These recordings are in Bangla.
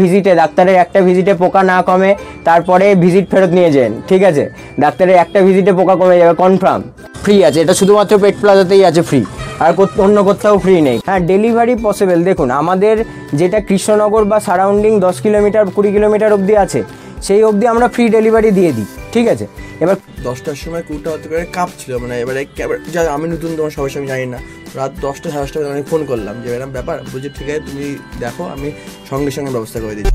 ভিজিটে ডাক্তারের একটা ভিজিটে পোকা না কমে তারপরে ভিজিট ফেরত নিয়ে যান ঠিক আছে ডাক্তারের একটা ভিজিটে পোকা কমে যাবে কনফার্ম ফ্রি আছে এটা শুধুমাত্র পেট প্লাজাতেই আছে ফ্রি আর অন্য কোথাও ফ্রি নেই হ্যাঁ ডেলিভারি পসিবল দেখুন আমাদের যেটা কৃষ্ণনগর বা সারাউন্ডিং দশ কিলোমিটার কুড়ি কিলোমিটার অবধি আছে সেই অবধি আমরা ফ্রি ডেলিভারি দিয়ে দিই ঠিক আছে এবার দশটার সময় কুকুরটা হতে পারে কাঁপছিল মানে এবারে যা আমি নতুন তোমার সবার সঙ্গে জানি না রাত দশটা সাড়ে দশটা আমি ফোন করলাম যে এরকম ব্যাপার বলছি ঠিক আছে তুমি দেখো আমি সঙ্গে সঙ্গে ব্যবস্থা করে দিচ্ছি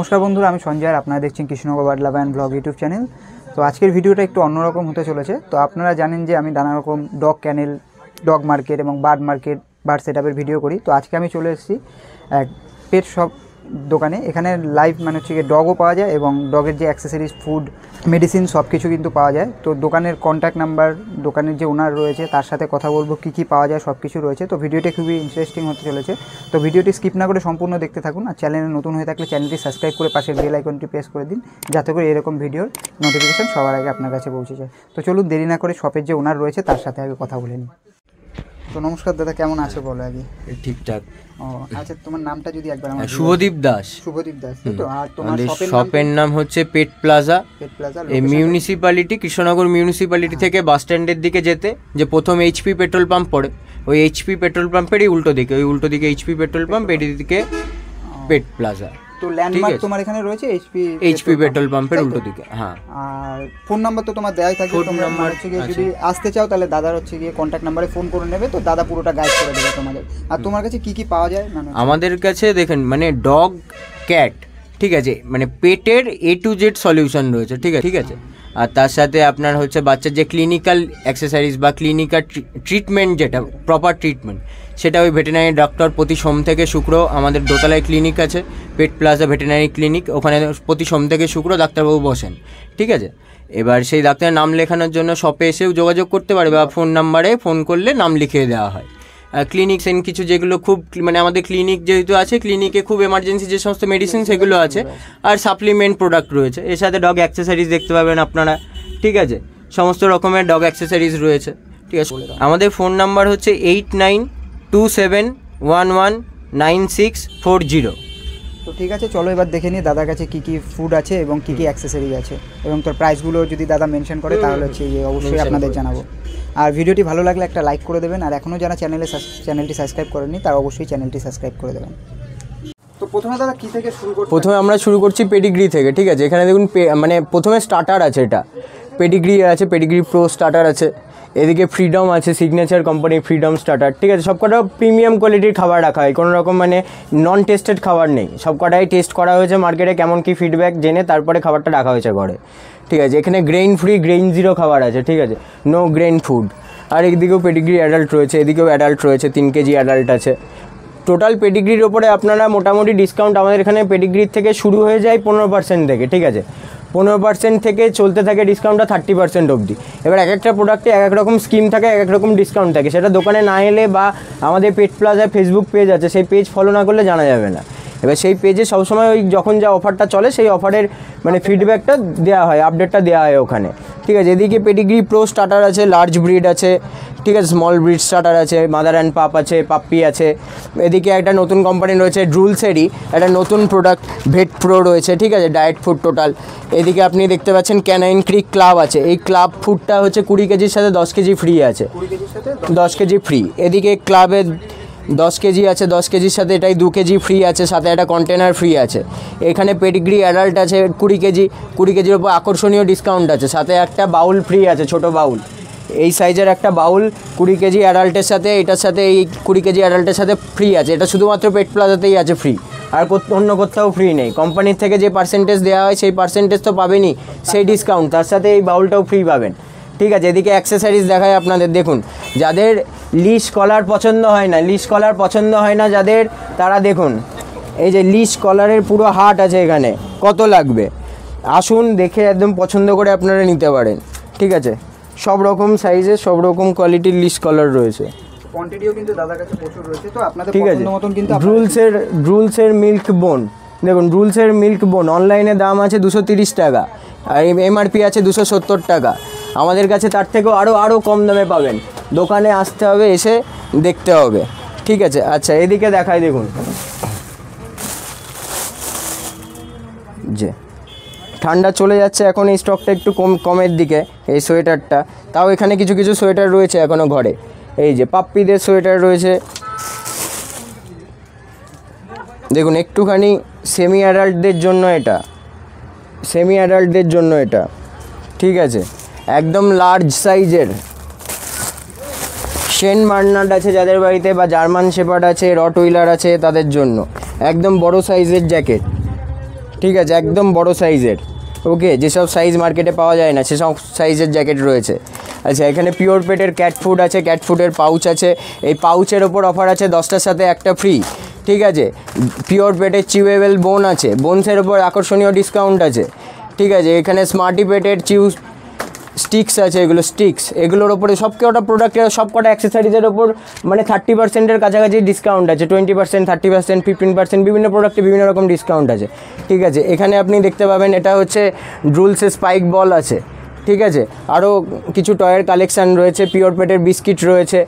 নমস্কার বন্ধুরা আমি সঞ্জয় আর আপনারা দেখছেন কৃষ্ণনগর বাডলা ব্যান্ড ব্লগ ইউটিউব চ্যানেল তো আজকের ভিডিওটা একটু অন্যরকম হতে চলেছে তো আপনারা জানেন যে আমি নানা রকম ডগ ক্যানেল ডগ মার্কেট এবং bird market bird set video করি তো আজকে আমি চলে এসেছি এক পেট শপ দোকানে এখানে লাইভ মানে হচ্ছে গিয়ে ডগও পাওয়া যায় এবং ডগের যে অ্যাক্সেসরিজ ফুড মেডিসিন সব কিছু কিন্তু পাওয়া যায় তো দোকানের কন্ট্যাক্ট নাম্বার দোকানের যে ওনার রয়েছে তার সাথে কথা বলবো কী কী পাওয়া যায় সব কিছু রয়েছে তো ভিডিওটি খুবই ইন্টারেস্টিং হতে চলেছে তো ভিডিওটি স্কিপ না করে সম্পূর্ণ দেখতে থাকুন আর চ্যানেলে নতুন হয়ে থাকলে চ্যানেলটি সাবস্ক্রাইব করে পাশে বেল আইকনটি প্রেস করে দিন যাতে করে এরকম ভিডিওর নোটিফিকেশান সবার আগে আপনার কাছে পৌঁছে যায় তো চলুন দেরি না করে শপের যে ওনার রয়েছে তার সাথে আগে কথা বলে নিই তো নমস্কার দাদা কেমন আছো বলো আগে ঠিকঠাক ও আচ্ছা তোমার নামটা যদি একবার আমার হ্যাঁ, শুভদীপ দাস শুভদীপ দাস তো আর তোমার শপের নাম হচ্ছে পেট প্লাজা পেট প্লাজা এই মিউনিসিপ্যালিটি কৃষ্ণনগর মিউনিসিপ্যালিটি থেকে বাস স্ট্যান্ডের দিকে যেতে যে প্রথম এইচপি পেট্রোল পাম্প পড়ে ওই এইচপি পেট্রোল পাম্পেরই উল্টো দিকে ওই উল্টো দিকে এইচপি পেট্রোল পাম্প এটি দিকে পেট প্লাজা তো ল্যান্ডমার্ক তোমার এখানে রয়েছে এইচপি এইচপি পেট্রোল পাম্পের উল্টো দিকে হ্যাঁ আর ফোন নাম্বার তো তোমার দেওয়াই থাকে ফোন মানে নাম্বার হচ্ছে গিয়ে যদি আসতে চাও তাহলে দাদার হচ্ছে গিয়ে কন্ট্যাক্ট নাম্বারে ফোন করে নেবে তো দাদা পুরোটা গাইড করে দেবে তোমাদের আর তোমার কাছে কি কি পাওয়া যায় মানে আমাদের কাছে দেখেন মানে ডগ ক্যাট ঠিক আছে মানে পেটের এ টু জেড সলিউশন রয়েছে ঠিক আছে ঠিক আছে আর তার সাথে আপনার হচ্ছে বাচ্চার যে ক্লিনিক্যাল অ্যাক্সেসারিজ বা ক্লিনিক্যাল ট্রিটমেন্ট যেটা প্রপার ট্রিটমেন্ট সেটা ওই ভেটেনারি ডক্টর প্রতি সোম থেকে শুক্র আমাদের দোতলায় ক্লিনিক আছে পেট প্লাজা ভেটেনারি ক্লিনিক ওখানে প্রতি সোম থেকে শুক্র ডাক্তারবাবু বসেন ঠিক আছে এবার সেই ডাক্তারের নাম লেখানোর জন্য শপে এসেও যোগাযোগ করতে পারে বা ফোন নাম্বারে ফোন করলে নাম লিখিয়ে দেওয়া হয় ক্লিনিক সেন কিছু যেগুলো খুব মানে আমাদের ক্লিনিক যেহেতু আছে ক্লিনিকে খুব এমার্জেন্সি যে সমস্ত মেডিসিন সেগুলো আছে আর সাপ্লিমেন্ট প্রোডাক্ট রয়েছে এর সাথে ডগ অ্যাক্সেসারিজ দেখতে পাবেন আপনারা ঠিক আছে সমস্ত রকমের ডগ অ্যাক্সেসারিজ রয়েছে ঠিক আছে আমাদের ফোন নাম্বার হচ্ছে eight nine two seven one one nine six four zero তো ঠিক আছে চলো এবার দেখে নিই দাদার কাছে কী কী ফুড আছে এবং কী কী অ্যাক্সেসারি আছে এবং তোর প্রাইসগুলো যদি দাদা মেনশন করে তাহলে হচ্ছে অবশ্যই আপনাদের জানাবো আর ভিডিওটি ভালো লাগলে একটা লাইক করে দেবেন আর এখনও যারা চ্যানেলে চ্যানেলটি সাবস্ক্রাইব করেননি তারা অবশ্যই চ্যানেলটি সাবস্ক্রাইব করে দেবেন দাদা প্রথমে আমরা শুরু করছি পেডিগ্রি থেকে ঠিক আছে এখানে দেখুন মানে প্রথমে স্টার্টার আছে এটা পেডিগ্রি আছে পেডিগ্রি প্রো স্টার্টার আছে এদিকে ফ্রিডম আছে সিগনেচার কোম্পানি ফ্রিডম স্টার্টার ঠিক আছে সবকটা প্রিমিয়াম কোয়ালিটির খাবার রাখা হয় কোনো রকম মানে নন টেস্টেড খাবার নেই সবকটাই টেস্ট করা হয়েছে মার্কেটে কেমন কি ফিডব্যাক জেনে তারপরে খাবারটা রাখা হয়েছে ঘরে ঠিক আছে এখানে গ্রেন ফ্রি গ্রেন জিরো খাবার আছে ঠিক আছে নো গ্রেন ফুড আর এদিকেও পেডিগ্রি অ্যাডাল্ট রয়েছে এদিকেও অ্যাডাল্ট রয়েছে তিন কেজি অ্যাডাল্ট আছে টোটাল পেডিগ্রির ওপরে আপনারা মোটামুটি ডিসকাউন্ট আমাদের এখানে পেডিগ্রির থেকে শুরু হয়ে যায় পনেরো পার্সেন্ট থেকে ঠিক আছে পনেরো পার্সেন্ট থেকে চলতে থাকে ডিসকাউন্টটা থার্টি পার্সেন্ট অবধি এবার এক একটা প্রোডাক্টে এক এক রকম স্কিম থাকে এক এক রকম ডিসকাউন্ট থাকে সেটা দোকানে না এলে বা আমাদের পেট প্লাজার ফেসবুক পেজ আছে সেই পেজ ফলো না করলে জানা যাবে না এবার সেই পেজে সবসময় ওই যখন যা অফারটা চলে সেই অফারের মানে ফিডব্যাকটা দেওয়া হয় আপডেটটা দেওয়া হয় ওখানে ঠিক আছে এদিকে পেডিগ্রি প্রো স্টার্টার আছে লার্জ ব্রিড আছে ঠিক আছে স্মল ব্রিড স্টার্টার আছে মাদার অ্যান্ড পাপ আছে পাপ্পি আছে এদিকে একটা নতুন কোম্পানি রয়েছে ড্রুলসেরই একটা নতুন প্রোডাক্ট ভেট প্রো রয়েছে ঠিক আছে ডায়েট ফুড টোটাল এদিকে আপনি দেখতে পাচ্ছেন ক্যানাইন ক্রিক ক্লাব আছে এই ক্লাব ফুডটা হচ্ছে কুড়ি কেজির সাথে দশ কেজি ফ্রি আছে দশ কেজি ফ্রি এদিকে ক্লাবের দশ কেজি আছে দশ কেজির সাথে এটাই দু কেজি ফ্রি আছে সাথে একটা কন্টেনার ফ্রি আছে এখানে পেডিগ্রি অ্যাডাল্ট আছে কুড়ি কেজি কুড়ি কেজির ওপর আকর্ষণীয় ডিসকাউন্ট আছে সাথে একটা বাউল ফ্রি আছে ছোট বাউল এই সাইজের একটা বাউল কুড়ি কেজি অ্যাডাল্টের সাথে এটার সাথে এই কুড়ি কেজি অ্যাডাল্টের সাথে ফ্রি আছে এটা শুধুমাত্র পেট প্লাজাতেই আছে ফ্রি আর অন্য কোথাও ফ্রি নেই কোম্পানির থেকে যে পার্সেন্টেজ দেওয়া হয় সেই পার্সেন্টেজ তো পাবেনই সেই ডিসকাউন্ট তার সাথে এই বাউলটাও ফ্রি পাবেন ঠিক আছে এদিকে অ্যাক্সেসারিজ দেখায় আপনাদের দেখুন যাদের লিস কলার পছন্দ হয় না লিস কলার পছন্দ হয় না যাদের তারা দেখুন এই যে লিস কলারের পুরো হাট আছে এখানে কত লাগবে আসুন দেখে একদম পছন্দ করে আপনারা নিতে পারেন ঠিক আছে সব রকম সাইজের সব রকম কোয়ালিটির লিস কলার রয়েছে ঠিক আছে ড্রুলসের রুলসের রুলসের মিল্ক বোন দেখুন রুলসের মিল্ক বোন অনলাইনে দাম আছে দুশো তিরিশ টাকা আর এমআরপি আছে দুশো সত্তর টাকা আমাদের কাছে তার থেকেও আরও আরও কম দামে পাবেন দোকানে আসতে হবে এসে দেখতে হবে ঠিক আছে আচ্ছা এদিকে দেখাই দেখুন যে ঠান্ডা চলে যাচ্ছে এখন এই স্টকটা একটু কম কমের দিকে এই সোয়েটারটা তাও এখানে কিছু কিছু সোয়েটার রয়েছে এখনও ঘরে এই যে পাপ্পিদের সোয়েটার রয়েছে দেখুন একটুখানি সেমি অ্যাডাল্টদের জন্য এটা সেমি অ্যাডাল্টদের জন্য এটা ঠিক আছে একদম লার্জ সাইজের সেন্ট মার্নাট আছে যাদের বাড়িতে বা জার্মান শেপার্ড আছে রট হুইলার আছে তাদের জন্য একদম বড় সাইজের জ্যাকেট ঠিক আছে একদম বড় সাইজের ওকে যেসব সাইজ মার্কেটে পাওয়া যায় না সেসব সাইজের জ্যাকেট রয়েছে আচ্ছা এখানে পিওর পেটের ক্যাট ফুড আছে ক্যাট ফুডের পাউচ আছে এই পাউচের ওপর অফার আছে দশটার সাথে একটা ফ্রি ঠিক আছে পিওর পেটের চিউয়েবেল বোন আছে বোনসের ওপর আকর্ষণীয় ডিসকাউন্ট আছে ঠিক আছে এখানে স্মার্টি পেটের চিউ স্টিক্স আছে এগুলো স্টিক্স এগুলোর ওপরে সব কটা প্রোডাক্টের সব কটা অ্যাক্সেসারিজের ওপর মানে থার্টি পার্সেন্টের কাছাকাছি ডিসকাউন্ট আছে twenty percent thirty percent fifteen percent বিভিন্ন প্রোডাক্টে বিভিন্ন রকম ডিসকাউন্ট আছে ঠিক আছে এখানে আপনি দেখতে পাবেন এটা হচ্ছে ড্রুলসে স্পাইক বল আছে ঠিক আছে আরও কিছু টয়ের কালেকশান রয়েছে পিওর পেটের বিস্কিট রয়েছে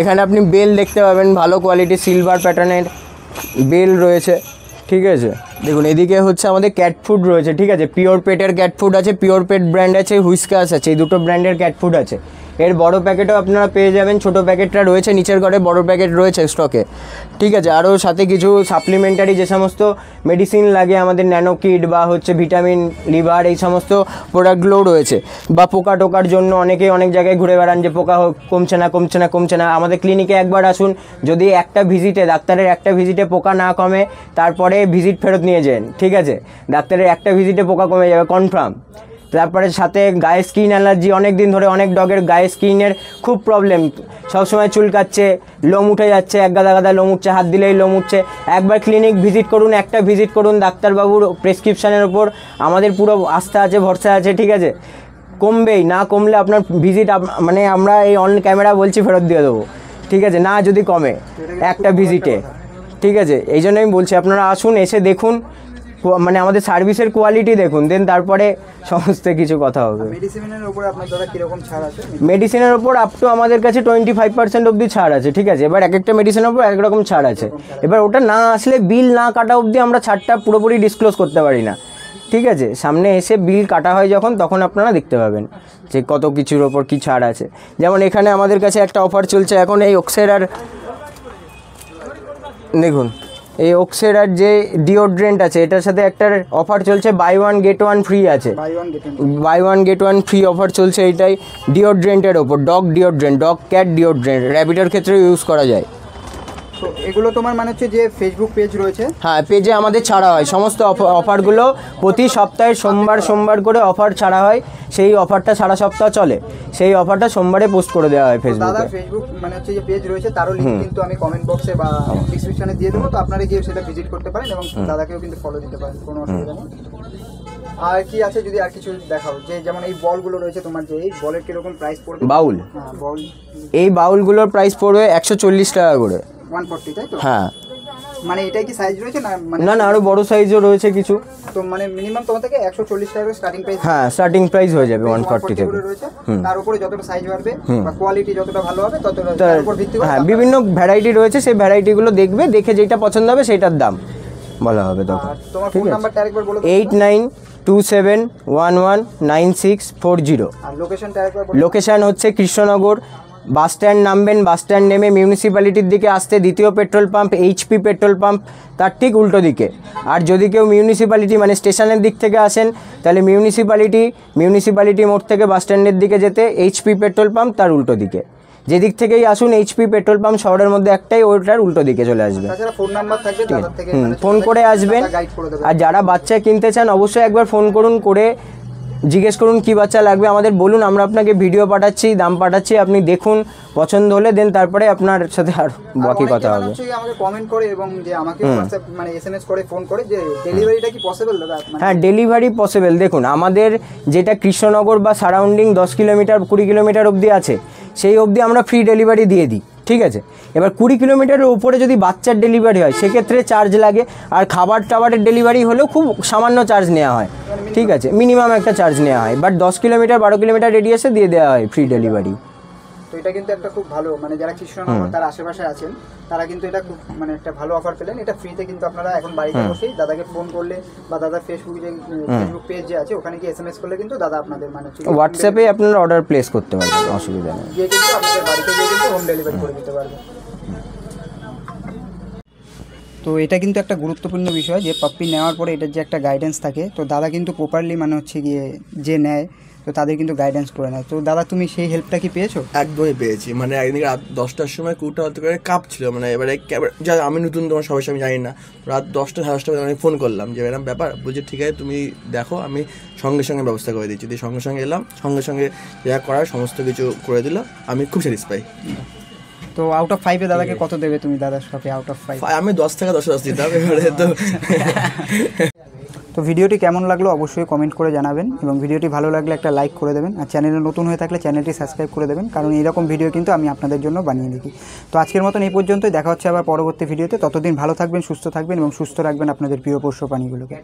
এখানে আপনি বেল দেখতে পাবেন ভালো কোয়ালিটি সিলভার প্যাটার্নের বেল রয়েছে ঠিক আছে দেখুন এদিকে হচ্ছে আমাদের ক্যাট ফুড রয়েছে ঠিক আছে পিওর পেটের ক্যাট ফুড আছে পিওর পেট ব্র্যান্ড আছে হুইস্কাস আছে এই দুটো ব্র্যান্ডের ক্যাট ফুড আছে এর বড় প্যাকেটও আপনারা পেয়ে যাবেন ছোটো প্যাকেটটা রয়েছে নিচের ঘরে বড় প্যাকেট রয়েছে স্টকে ঠিক আছে আরও সাথে কিছু সাপ্লিমেন্টারি যে সমস্ত মেডিসিন লাগে আমাদের ন্যানো বা হচ্ছে ভিটামিন লিভার এই সমস্ত প্রোডাক্টগুলোও রয়েছে বা পোকা টোকার জন্য অনেকে অনেক জায়গায় ঘুরে বেড়ান যে পোকা কমছে না কমছে না কমছে না আমাদের ক্লিনিকে একবার আসুন যদি একটা ভিজিটে ডাক্তারের একটা ভিজিটে পোকা না কমে তারপরে ভিজিট ফেরত নিয়ে যান ঠিক আছে ডাক্তারের একটা ভিজিটে পোকা কমে যাবে কনফার্ম তারপরে সাথে গায়ে স্কিন অ্যালার্জি অনেক দিন ধরে অনেক ডগের গায়ে স্কিনের খুব প্রবলেম সবসময় চুলকাচ্ছে লোম উঠে যাচ্ছে এক গাদা গাদা লোম উঠছে হাত দিলেই লোম উঠছে একবার ক্লিনিক ভিজিট করুন একটা ভিজিট করুন ডাক্তারবাবুর প্রেসক্রিপশানের ওপর আমাদের পুরো আস্থা আছে ভরসা আছে ঠিক আছে কমবেই না কমলে আপনার ভিজিট মানে আমরা এই অন ক্যামেরা বলছি ফেরত দিয়ে দেবো ঠিক আছে না যদি কমে একটা ভিজিটে ঠিক আছে এই জন্য আমি বলছি আপনারা আসুন এসে দেখুন মানে আমাদের সার্ভিসের কোয়ালিটি দেখুন দেন তারপরে সমস্ত কিছু কথা হবে মেডিসিনের উপর কিরকম ছাড় আছে মেডিসিনের উপর আপ টু আমাদের কাছে টোয়েন্টি ফাইভ পার্সেন্ট অবধি ছাড় আছে ঠিক আছে এবার এক একটা মেডিসিনের উপর এক রকম ছাড় আছে এবার ওটা না আসলে বিল না কাটা অবধি আমরা ছাড়টা পুরোপুরি ডিসক্লোজ করতে পারি না ঠিক আছে সামনে এসে বিল কাটা হয় যখন তখন আপনারা দেখতে পাবেন যে কত কিছুর ওপর কী ছাড় আছে যেমন এখানে আমাদের কাছে একটা অফার চলছে এখন এই অক্সাইডার আর দেখুন এই অক্সেরার যে ডিওড্রেন্ট আছে এটার সাথে একটা অফার চলছে buy one get one free আছে buy one get one free offer চলছে এইটাই ডিওড্রেন্টের ওপর dog deodorant dog cat deodorant র্যাবিডের ক্ষেত্রে ইউজ করা যায় তো এগুলো তোমার মানে হচ্ছে যে ফেসবুক পেজ রয়েছে হ্যাঁ পেজে আমাদের ছাড়া হয় সমস্ত অফারগুলো প্রতি সপ্তাহে সোমবার সোমবার করে অফার ছাড়া হয় সেই অফারটা সারা সপ্তাহ চলে সেই অফারটা সোমবারে পোস্ট করে দেওয়া হয় ফেসবুকে দাদা ফেসবুক মানে হচ্ছে যে পেজ রয়েছে তারও লিংক কিন্তু আমি কমেন্ট বক্সে বা ডেসক্রিপশনে দিয়ে দেবো তো আপনারা গিয়ে সেটা ভিজিট করতে পারেন এবং দাদাকেও কিন্তু ফলো দিতে পারেন কোনো অসুবিধা নেই আর কি আছে যদি আর কিছু দেখাও যে যেমন এই বলগুলো রয়েছে তোমার যে এই বলের কিরকম প্রাইস পড়বে বাউল হ্যাঁ এই বাউলগুলোর প্রাইস পড়বে একশো চল্লিশ টাকা করে 140 তাই তো হ্যাঁ মানে এটাই কি সাইজ রয়েছে না মানে না না আরো বড় সাইজও রয়েছে কিছু তো মানে মিনিমাম তোমার থেকে 140 টাকা স্টার্টিং প্রাইস হ্যাঁ স্টার্টিং প্রাইস হয়ে যাবে 140 থেকে তার উপরে যতটা সাইজ বাড়বে বা কোয়ালিটি যতটা ভালো হবে ততটা তার উপর ভিত্তি করে হ্যাঁ বিভিন্ন ভ্যারাইটি রয়েছে সেই ভ্যারাইটি গুলো দেখবে দেখে যেটা পছন্দ হবে সেটার দাম বলা হবে তখন তোমার ফোন নাম্বারটা আরেকবার বলো nine six four zero location হচ্ছে কৃষ্ণনগর বাসস্ট্যান্ড নামবেন বাসস্ট্যান্ড নেমে মিউনিসিপ্যালিটির দিকে আসতে দ্বিতীয় petrol pump HP petrol pump তার ঠিক উল্টো দিকে আর যদি কেউ মিউনিসিপ্যালিটি মানে স্টেশনের দিক থেকে আসেন তাহলে মিউনিসিপ্যালিটি মিউনিসিপ্যালিটি মোড় থেকে বাসস্ট্যান্ডের দিকে যেতে এইচপি পেট্রোল পাম্প তার উল্টো দিকে যেদিক থেকেই আসুন এইচপি পেট্রোল পাম্প শহরের মধ্যে একটাই ওইটার উল্টো দিকে চলে আসবে ফোন মানে করে আসবেন আর যারা বাচ্চা কিনতে চান অবশ্যই একবার ফোন করুন করে জিজ্ঞেস করুন কি বাচ্চা লাগবে আমাদের বলুন আমরা আপনাকে ভিডিও পাঠাচ্ছি দাম পাঠাচ্ছি আপনি দেখুন পছন্দ হলে দেন তারপরে আপনার সাথে আর বাকি কথা হবে মানে মানে হ্যাঁ ডেলিভারি পসিবল দেখুন আমাদের যেটা কৃষ্ণনগর বা সারাউন্ডিং দশ কিলোমিটার কুড়ি কিলোমিটার অবধি আছে সেই অবধি আমরা ফ্রি ডেলিভারি দিয়ে দিই ঠিক আছে এবার কুড়ি কিলোমিটারের ওপরে যদি বাচ্চার ডেলিভারি হয় সেক্ষেত্রে চার্জ লাগে আর খাবার টাবারের ডেলিভারি হলেও খুব সামান্য চার্জ নেওয়া হয় ঠিক আছে মিনিমাম একটা চার্জ নেওয়া হয় বাট দশ কিলোমিটার বারো কিলোমিটার রেডিয়াসে দিয়ে দেওয়া হয় ফ্রি ডেলিভারি তো এটা কিন্তু একটা খুব ভালো মানে যারা কৃষ্ণ তার আশেপাশে আছেন তারা কিন্তু এটা খুব মানে একটা ভালো অফার পেলেন এটা ফ্রিতে কিন্তু আপনারা এখন বাড়িতে বসেই দাদাকে ফোন করলে বা দাদা ফেসবুকে ফেসবুক পেজ যে আছে ওখানে গিয়ে এসএমএস করলে কিন্তু দাদা আপনাদের মানে হোয়াটসঅ্যাপে আপনারা অর্ডার প্লেস করতে পারবেন অসুবিধা নেই গিয়ে কিন্তু আপনাদের বাড়িতে গিয়ে কিন্তু হোম ডেলিভারি করে দিতে পারবেন তো এটা কিন্তু একটা গুরুত্বপূর্ণ বিষয় যে পাপ্পি নেওয়ার পরে এটার যে একটা গাইডেন্স থাকে তো দাদা কিন্তু প্রপারলি মানে হচ্ছে গিয়ে যে নেয় তো তাদের কিন্তু গাইডেন্স করে নেয় তো দাদা তুমি সেই হেল্পটা কি পেয়েছো একদমই পেয়েছি মানে একদিন রাত দশটার সময় কুটা হতে করে কাপ ছিল মানে এবারে যা আমি নতুন তোমার সবাই আমি জানি না রাত দশটা সাড়ে দশটা আমি ফোন করলাম যে এরকম ব্যাপার বলছি ঠিক আছে তুমি দেখো আমি সঙ্গে সঙ্গে ব্যবস্থা করে দিচ্ছি দিয়ে সঙ্গে সঙ্গে এলাম সঙ্গে সঙ্গে যা করার সমস্ত কিছু করে দিল আমি খুব স্যাটিসফাই তো আউট অফ ফাইভে দাদাকে কত দেবে তুমি দাদার সাথে আউট অফ ফাইভ আমি দশ থেকে দশ দশ দিতাম এবারে তো আচ্ছা। তো ভিডিওটি কেমন লাগলো অবশ্যই কমেন্ট করে জানাবেন এবং ভিডিওটি ভালো লাগলে একটা লাইক করে দেবেন আর চ্যানেলে নতুন হয়ে থাকলে চ্যানেলটি সাবস্ক্রাইব করে দেবেন কারণ এরকম ভিডিও কিন্তু আমি আপনাদের জন্য বানিয়ে দিই তো আজকের মতন এই পর্যন্তই দেখা হচ্ছে আবার পরবর্তী ভিডিওতে ততদিন ভালো থাকবেন সুস্থ থাকবেন এবং সুস্থ রাখবেন আপনাদের প্রিয় পোষ্য প্রাণীগুলোকে